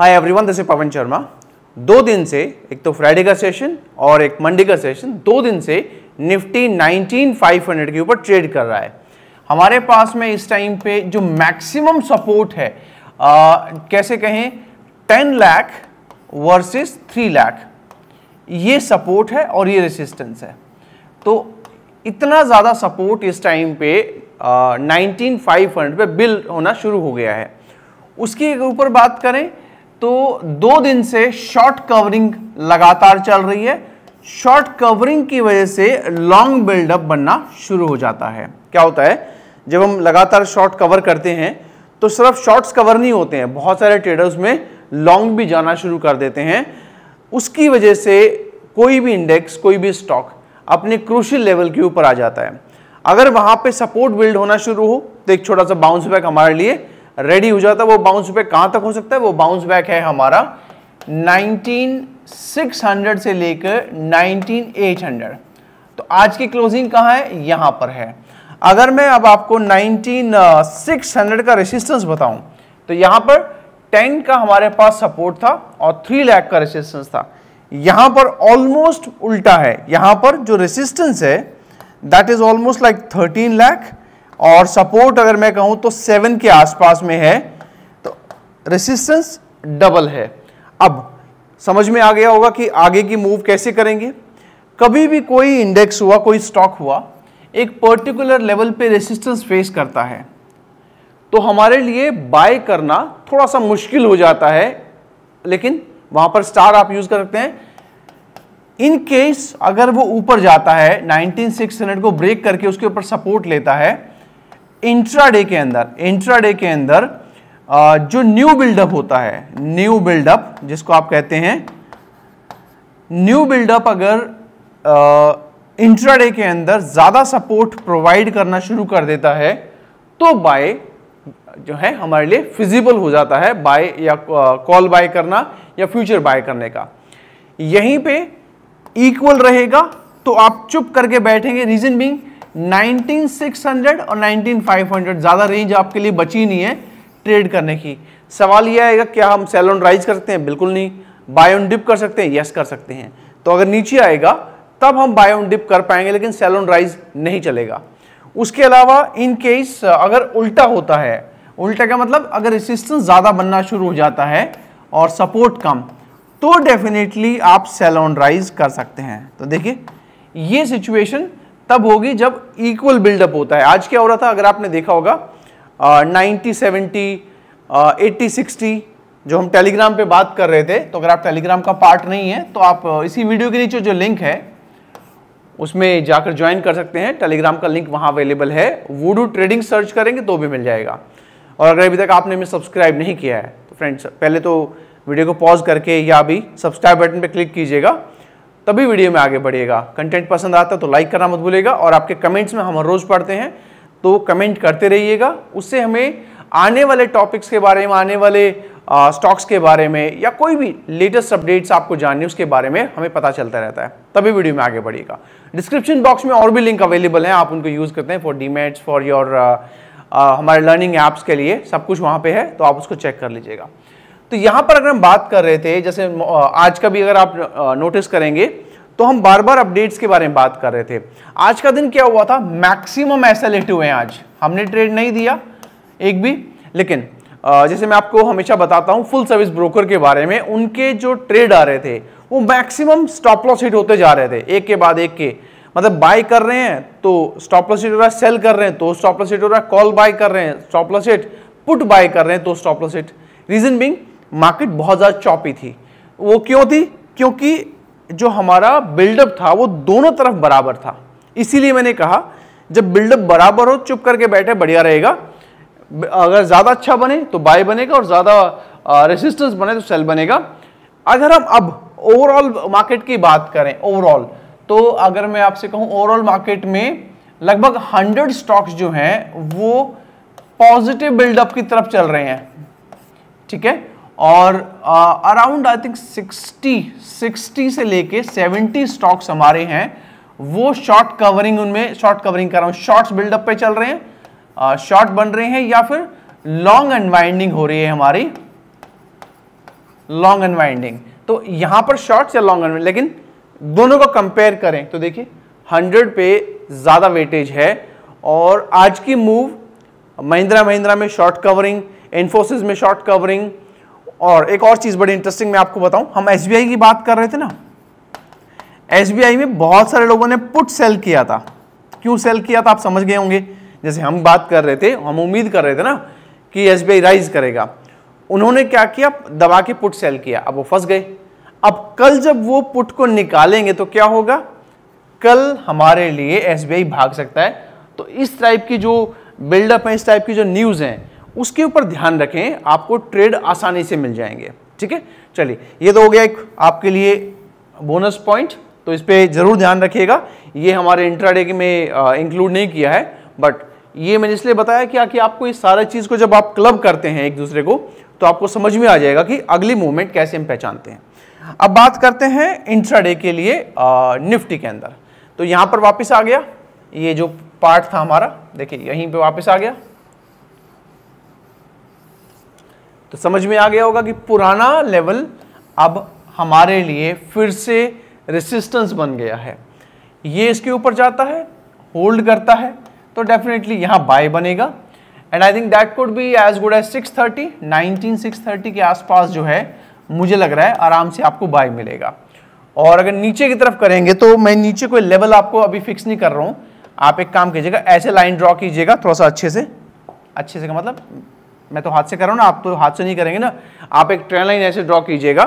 hi everyone this is Pavan Sharma दो दिन से एक तो फ्राइडे का सेशन और एक मंडे का सेशन दो दिन से निफ्टी 19500 के ऊपर ट्रेड कर रहा है हमारे पास में इस टाइम पे जो मैक्सिमम सपोर्ट है आ, कैसे कहें 10 लाख वर्सेस 3 लाख ये सपोर्ट है और ये रेसिस्टेंस है तो इतना ज़्यादा सपोर्ट इस टाइम पे नाइनटीन फाइव पे बिल होना शुरू हो गया है उसके ऊपर बात करें तो दो दिन से शॉर्ट कवरिंग लगातार चल रही है शॉर्ट कवरिंग की वजह से लॉन्ग बिल्डअप बनना शुरू हो जाता है क्या होता है जब हम लगातार शॉर्ट कवर करते हैं तो सिर्फ शॉर्ट्स कवर नहीं होते हैं बहुत सारे ट्रेडर्स में लॉन्ग भी जाना शुरू कर देते हैं उसकी वजह से कोई भी इंडेक्स कोई भी स्टॉक अपने क्रूशल लेवल के ऊपर आ जाता है अगर वहां पे सपोर्ट बिल्ड होना शुरू हो तो एक छोटा सा बाउंस बैक हमारे लिए रेडी हो जाता है वो बाउंस बैक कहां तक हो सकता है वो बाउंस बैक है हमारा 19600 से लेकर 19800 तो आज की क्लोजिंग कहां है यहां पर है अगर मैं अब आपको 19600 का रेसिस्टेंस बताऊं तो यहां पर 10 का हमारे पास सपोर्ट था और 3 लाख का रेसिस्टेंस था यहां पर ऑलमोस्ट उल्टा है यहां पर जो रेसिस्टेंस है that is almost like thirteen lakh और सपोर्ट अगर मैं कहूं तो सेवन के आसपास में है तो रेसिस्टेंस डबल है अब समझ में आ गया होगा कि आगे की मूव कैसे करेंगे कभी भी कोई इंडेक्स हुआ कोई स्टॉक हुआ एक पर्टिकुलर लेवल पे रेसिस्टेंस फेस करता है तो हमारे लिए बाय करना थोड़ा सा मुश्किल हो जाता है लेकिन वहां पर स्टार आप यूज कर सकते हैं इन केस अगर वो ऊपर जाता है 19600 को ब्रेक करके उसके ऊपर सपोर्ट लेता है इंट्राडे के अंदर इंट्राडे के अंदर जो न्यू बिल्डअप होता है न्यू बिल्डअप जिसको आप कहते हैं न्यू बिल्डअप अगर इंट्राडे के अंदर ज़्यादा सपोर्ट प्रोवाइड करना शुरू कर देता है तो बाय जो है हमारे लिए फिजिबल हो जाता है बाय या कॉल बाय करना या फ्यूचर बाय करने का यहीं पे इक्वल रहेगा तो आप चुप करके बैठेंगे रीजन बींग 19600 और 19500 ज़्यादा रेंज आपके लिए बची नहीं है ट्रेड करने की सवाल यह आएगा क्या हम सेल ऑन राइज कर सकते हैं बिल्कुल नहीं बाय ऑन डिप कर सकते हैं यस कर सकते हैं तो अगर नीचे आएगा तब हम बाय ऑन डिप कर पाएंगे लेकिन सेल ऑन राइज नहीं चलेगा उसके अलावा इन केस अगर उल्टा होता है उल्टा का मतलब अगर रेसिस्टेंस ज़्यादा बनना शुरू हो जाता है और सपोर्ट कम तो डेफिनेटली आप सेल ऑन राइज कर सकते हैं तो देखिए ये सिचुएशन तब होगी जब इक्वल बिल्डअप होता है आज क्या हो रहा था अगर आपने देखा होगा नाइन्टी सेवेंटी एट्टी सिक्सटी जो हम टेलीग्राम पे बात कर रहे थे तो अगर आप टेलीग्राम का पार्ट नहीं है तो आप इसी वीडियो के नीचे जो लिंक है उसमें जाकर ज्वाइन कर सकते हैं टेलीग्राम का लिंक वहाँ अवेलेबल है वूडू ट्रेडिंग सर्च करेंगे तो भी मिल जाएगा और अगर अभी तक आपने हमें सब्सक्राइब नहीं किया है तो फ्रेंड्स पहले तो वीडियो को पॉज करके या अभी सब्सक्राइब बटन पर क्लिक कीजिएगा तभी वीडियो में आगे बढ़िएगा कंटेंट पसंद आता है तो लाइक करना मत भूलेगा और आपके कमेंट्स में हम हर रोज़ पढ़ते हैं तो कमेंट करते रहिएगा उससे हमें आने वाले टॉपिक्स के बारे में आने वाले स्टॉक्स के बारे में या कोई भी लेटेस्ट अपडेट्स आपको जानने उसके बारे में हमें पता चलता रहता है तभी वीडियो में आगे बढ़िएगा डिस्क्रिप्शन बॉक्स में और भी लिंक अवेलेबल हैं आप उनको यूज़ करते हैं फॉर डीमेट्स फॉर योर हमारे लर्निंग एप्स के लिए सब कुछ वहाँ पर है तो आप उसको चेक कर लीजिएगा तो यहां पर अगर हम बात कर रहे थे जैसे आज का भी अगर आप नोटिस करेंगे तो हम बार बार अपडेट्स के बारे में बात कर रहे थे आज का दिन क्या हुआ था मैक्सिमम एस लेट हुए आज हमने ट्रेड नहीं दिया एक भी लेकिन जैसे मैं आपको हमेशा बताता हूं फुल सर्विस ब्रोकर के बारे में उनके जो ट्रेड आ रहे थे वो मैक्सिमम स्टॉप लॉस हिट होते जा रहे थे एक के बाद एक के मतलब बाय कर रहे हैं तो स्टॉप लॉस हिट हो रहा है सेल कर रहे हैं तो स्टॉप लॉस हिट हो रहा है कॉल बाय कर रहे हैं stop loss hit put buy कर रहे हैं तो stop loss hit reason being market बहुत ज़्यादा चौपी थी वो क्यों थी क्योंकि जो हमारा बिल्डअप था वो दोनों तरफ बराबर था इसीलिए मैंने कहा जब बिल्डअप बराबर हो चुप करके बैठे बढ़िया रहेगा अगर ज़्यादा अच्छा बने तो बाय बनेगा और ज़्यादा रेसिस्टेंस बने तो सेल बनेगा अगर हम अब ओवरऑल मार्केट की बात करें ओवरऑल तो अगर मैं आपसे कहूं ओवरऑल मार्केट में लगभग हंड्रेड स्टॉक्स जो हैं वो पॉजिटिव बिल्डअप की तरफ चल रहे हैं ठीक है और अराउंड आई थिंक 60 60 से लेके 70 स्टॉक्स हमारे हैं वो शॉर्ट कवरिंग उनमें शॉर्ट कवरिंग कर रहा हूँ शॉर्ट्स बिल्डअप पे चल रहे हैं शॉर्ट बन रहे हैं या फिर लॉन्ग अनवाइंडिंग हो रही है हमारी लॉन्ग अनवाइंडिंग तो यहां पर शॉर्ट्स या लॉन्ग अनवाइंड लेकिन दोनों को कंपेयर करें तो देखिए हंड्रेड पे ज़्यादा वेटेज है और आज की मूव महिंद्रा महिंद्रा में शॉर्ट कवरिंग इन्फोसिस में शॉर्ट कवरिंग और एक और चीज़ बड़ी इंटरेस्टिंग मैं आपको बताऊं हम एस की बात कर रहे थे ना एस में बहुत सारे लोगों ने पुट सेल किया था क्यों सेल किया था आप समझ गए होंगे जैसे हम बात कर रहे थे हम उम्मीद कर रहे थे ना कि एस राइज करेगा उन्होंने क्या किया दबा के पुट सेल किया अब वो फंस गए अब कल जब वो पुट को निकालेंगे तो क्या होगा कल हमारे लिए एस भाग सकता है तो इस टाइप की जो बिल्डअप है इस टाइप की जो न्यूज़ है उसके ऊपर ध्यान रखें आपको ट्रेड आसानी से मिल जाएंगे ठीक है चलिए ये तो हो गया एक आपके लिए बोनस पॉइंट तो इस पर ज़रूर ध्यान रखिएगा ये हमारे इंट्राडे में इंक्लूड नहीं किया है बट ये मैंने इसलिए बताया कि आखिर आपको इस सारे चीज़ को जब आप क्लब करते हैं एक दूसरे को तो आपको समझ में आ जाएगा कि अगली मूवमेंट कैसे हम पहचानते हैं अब बात करते हैं इंट्राडे के लिए आ, निफ्टी के अंदर तो यहाँ पर वापस आ गया ये जो पार्ट था हमारा देखिए यहीं पे वापस आ गया तो समझ में आ गया होगा कि पुराना लेवल अब हमारे लिए फिर से रेसिस्टेंस बन गया है ये इसके ऊपर जाता है होल्ड करता है तो डेफिनेटली यहाँ बाय बनेगा and I think that could be as good as 630 six thirty के आसपास जो है मुझे लग रहा है आराम से आपको बाय मिलेगा और अगर नीचे की तरफ करेंगे तो मैं नीचे कोई लेवल आपको अभी फिक्स नहीं कर रहा हूँ आप एक काम कीजिएगा ऐसे लाइन ड्रॉ कीजिएगा थोड़ा सा अच्छे से अच्छे से का मतलब मैं तो हाथ से कर रहा हूँ ना आप तो हाथ से नहीं करेंगे ना आप एक ट्रेन लाइन ऐसे ड्रॉ कीजिएगा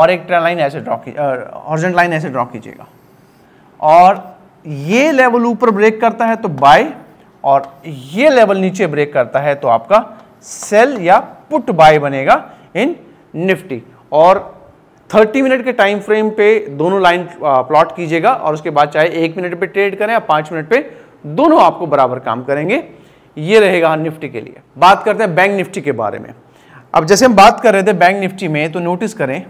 और एक ट्रेन लाइन ऐसे ड्रॉ की लाइन ऐसे ड्रॉ कीजिएगा और ये लेवल ऊपर ब्रेक करता है तो बाय और ये लेवल नीचे ब्रेक करता है तो आपका सेल या पुट बाय बनेगा इन निफ्टी और 30 मिनट के टाइम फ्रेम पे दोनों लाइन प्लॉट कीजिएगा और उसके बाद चाहे एक मिनट पे ट्रेड करें या पाँच मिनट पे दोनों आपको बराबर काम करेंगे ये रहेगा हाँ निफ्टी के लिए बात करते हैं बैंक निफ्टी के बारे में अब जैसे हम बात कर रहे थे बैंक निफ्टी में तो नोटिस करें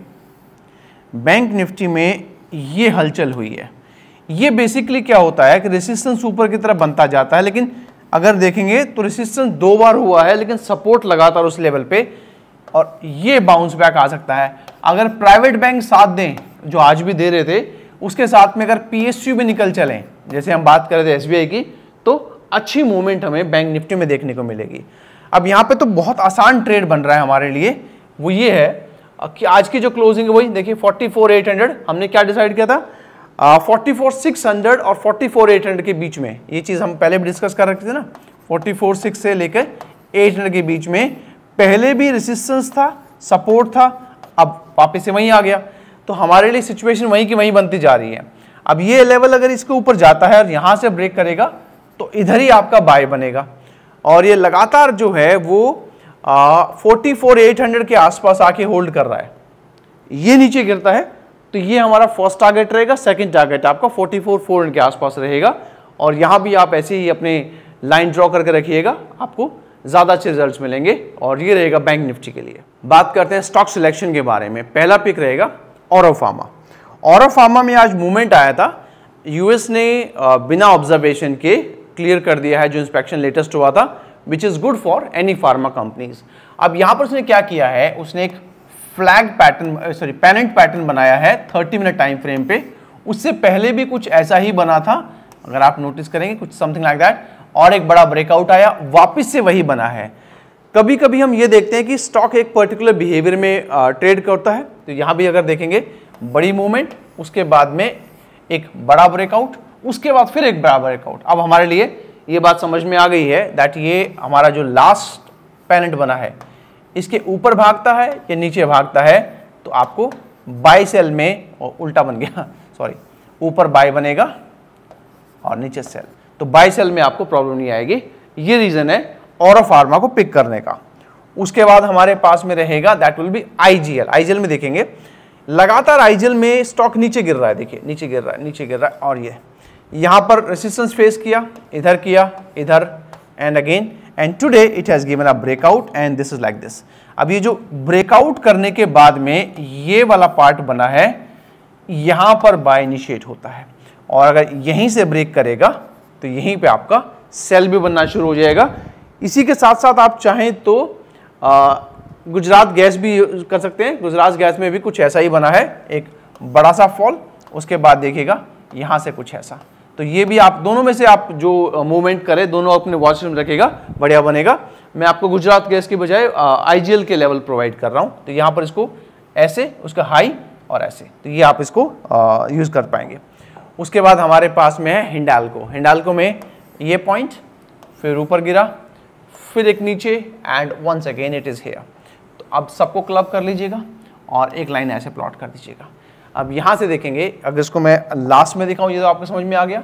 बैंक निफ्टी में ये हलचल हुई है ये बेसिकली क्या होता है कि रेसिस्टेंस ऊपर की तरफ बनता जाता है लेकिन अगर देखेंगे तो रेसिस्टेंस दो बार हुआ है लेकिन सपोर्ट लगातार उस लेवल पे और ये बाउंस बैक आ सकता है अगर प्राइवेट बैंक साथ दें जो आज भी दे रहे थे उसके साथ में अगर पीएसयू भी निकल चलें जैसे हम बात कर रहे थे एस की तो अच्छी मूवमेंट हमें बैंक निफ्टी में देखने को मिलेगी अब यहाँ पे तो बहुत आसान ट्रेड बन रहा है हमारे लिए वो ये है कि आज की जो क्लोजिंग है वही देखिए 44,800 हमने क्या डिसाइड किया था फोर्टी फोर सिक्स हंड्रेड और फोर्टी फोर एट हंड्रेड के बीच में ये चीज़ हम पहले भी डिस्कस कर रखे थे ना फोर्टी फोर सिक्स से लेकर एट हंड्रेड के बीच में पहले भी रेसिस्टेंस था सपोर्ट था अब वापस से वहीं आ गया तो हमारे लिए सिचुएशन वहीं की वहीं बनती जा रही है अब ये लेवल अगर इसके ऊपर जाता है और यहाँ से ब्रेक करेगा तो इधर ही आपका बाय बनेगा और ये लगातार जो है वो फोर्टी फोर एट हंड्रेड के आसपास आके होल्ड कर रहा है ये नीचे गिरता है तो ये हमारा फर्स्ट टारगेट रहेगा सेकंड टारगेट आपका फोर्टी फोर फोर के आसपास रहेगा और यहाँ भी आप ऐसे ही अपने लाइन ड्रॉ करके रखिएगा आपको ज़्यादा अच्छे रिजल्ट मिलेंगे और ये रहेगा बैंक निफ्टी के लिए बात करते हैं स्टॉक सिलेक्शन के बारे में पहला पिक रहेगा और फार्मा में आज मूवमेंट आया था यूएस ने बिना ऑब्जर्वेशन के क्लियर कर दिया है जो इंस्पेक्शन लेटेस्ट हुआ था which is good for any pharma companies अब यहां पर उसने क्या किया है उसने एक flag pattern sorry pennant pattern बनाया है 30 मिनट टाइम फ्रेम पे उससे पहले भी कुछ ऐसा ही बना था अगर आप नोटिस करेंगे कुछ समथिंग लाइक दैट और एक बड़ा ब्रेकआउट आया वापस से वही बना है कभी कभी हम ये देखते हैं कि स्टॉक एक पर्टिकुलर बिहेवियर में ट्रेड करता है तो यहाँ भी अगर देखेंगे बड़ी मूवमेंट उसके बाद में एक बड़ा ब्रेकआउट उसके बाद फिर एक बराबर एक आउट अब हमारे लिए ये बात समझ में आ गई है दैट ये हमारा जो लास्ट पैनेट बना है इसके ऊपर भागता है या नीचे भागता है तो आपको बाई सेल में और उल्टा बन गया सॉरी ऊपर बाई बनेगा और नीचे सेल तो बाई सेल में आपको प्रॉब्लम नहीं आएगी ये रीज़न है और फार्मा को पिक करने का उसके बाद हमारे पास में रहेगा that will be IGL IGL में देखेंगे लगातार आईजीएल में स्टॉक नीचे गिर रहा है देखिए नीचे गिर रहा है नीचे गिर रहा है और ये यहाँ पर रेसिस्टेंस फेस किया इधर किया इधर and again and today it has given a breakout and this is like this अब ये जो ब्रेकआउट करने के बाद में ये वाला पार्ट बना है यहाँ पर बाय इनिशिएट होता है और अगर यहीं से ब्रेक करेगा तो यहीं पे आपका सेल भी बनना शुरू हो जाएगा इसी के साथ साथ आप चाहें तो आ, गुजरात गैस भी कर सकते हैं गुजरात गैस में भी कुछ ऐसा ही बना है एक बड़ा सा फॉल उसके बाद देखिएगा यहाँ से कुछ ऐसा तो ये भी आप दोनों में से आप जो मूवमेंट करें दोनों अपने वॉच रखेगा बढ़िया बनेगा मैं आपको गुजरात गैस के बजाय आईजीएल के लेवल प्रोवाइड कर रहा हूँ तो यहाँ पर इसको ऐसे उसका हाई और ऐसे तो ये आप इसको यूज़ कर पाएंगे उसके बाद हमारे पास में है हिंडालको हिंडालको में ये पॉइंट फिर ऊपर गिरा फिर एक नीचे and once again it is here तो अब सबको क्लब कर लीजिएगा और एक लाइन ऐसे प्लॉट कर दीजिएगा अब यहां से देखेंगे अगर इसको मैं लास्ट में दिखाऊं ये तो आपको समझ में आ गया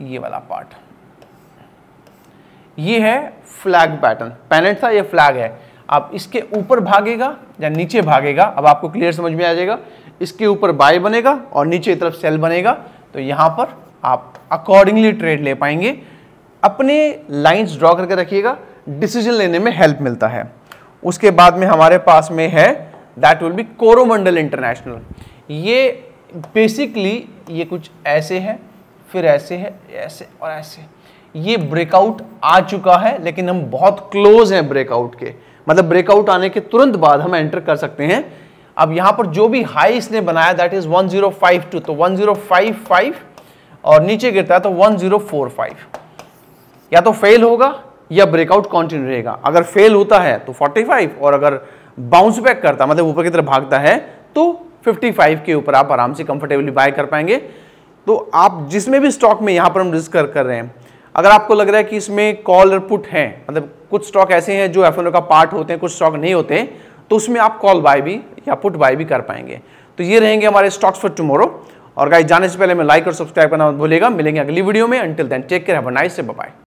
ये वाला पार्ट ये है फ्लैग पैटर्न पैनेट था ये फ्लैग है अब इसके ऊपर भागेगा या नीचे भागेगा अब आपको क्लियर समझ में आ जाएगा इसके ऊपर बाय बनेगा और नीचे तरफ सेल बनेगा तो यहां पर आप अकॉर्डिंगली ट्रेड ले पाएंगे अपने लाइंस ड्रॉ करके रखिएगा डिसीजन लेने में हेल्प मिलता है उसके बाद में हमारे पास में है that will be Coromandel International ये बेसिकली ये कुछ ऐसे है फिर ऐसे है ऐसे और ऐसे ये ब्रेकआउट आ चुका है लेकिन हम बहुत क्लोज हैं ब्रेकआउट के मतलब ब्रेकआउट आने के तुरंत बाद हम एंटर कर सकते हैं अब यहां पर जो भी हाई इसने बनाया दैट इज 1052 तो 1055 और नीचे गिरता है तो 1045 या तो फेल होगा या ब्रेकआउट कंटिन्यू रहेगा अगर फेल होता है तो 45 और अगर बाउंस बैक करता मतलब ऊपर की तरफ भागता है तो 55 के ऊपर आप आराम से कंफर्टेबली बाय कर पाएंगे तो आप जिसमें भी स्टॉक में यहाँ पर हम डिस्कर कर रहे हैं अगर आपको लग रहा है कि इसमें कॉल और पुट हैं मतलब कुछ स्टॉक ऐसे हैं जो एफ का पार्ट होते हैं कुछ स्टॉक नहीं होते तो उसमें आप कॉल बाय भी या पुट बाय भी कर पाएंगे तो ये रहेंगे हमारे स्टॉक्स फॉर टुमारो और गाइस जाने से पहले मैं लाइक और सब्सक्राइब करना भूलेगा मिलेंगे अगली वीडियो में until then take care have a nice day bye